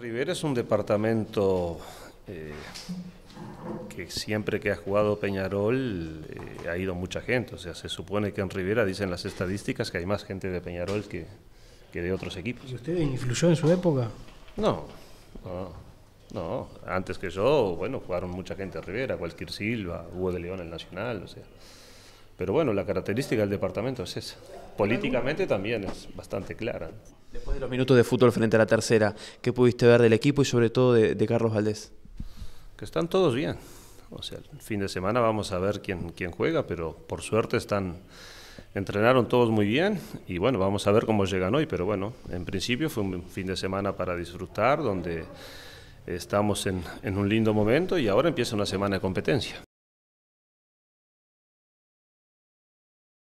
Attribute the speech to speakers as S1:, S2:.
S1: Rivera es un departamento eh, que siempre que ha jugado Peñarol eh, ha ido mucha gente. O sea, se supone que en Rivera dicen las estadísticas que hay más gente de Peñarol que, de otros equipos.
S2: ¿Y usted influyó en su época? No,
S1: no. antes que yo, bueno, jugaron mucha gente en Rivera, cualquier Silva, Hugo de León, el Nacional, o sea. Pero bueno, la característica del departamento es esa. Políticamente también es bastante clara.
S3: Después de los minutos de fútbol frente a la tercera, ¿qué pudiste ver del equipo y sobre todo de, Carlos Valdés?
S1: Que están todos bien. O sea, el fin de semana vamos a ver quién, quién juega, pero por suerte están entrenaron todos muy bien y bueno, vamos a ver cómo llegan hoy, pero bueno, en principio fue un fin de semana para disfrutar, donde estamos en, en un lindo momento y ahora empieza una semana de competencia.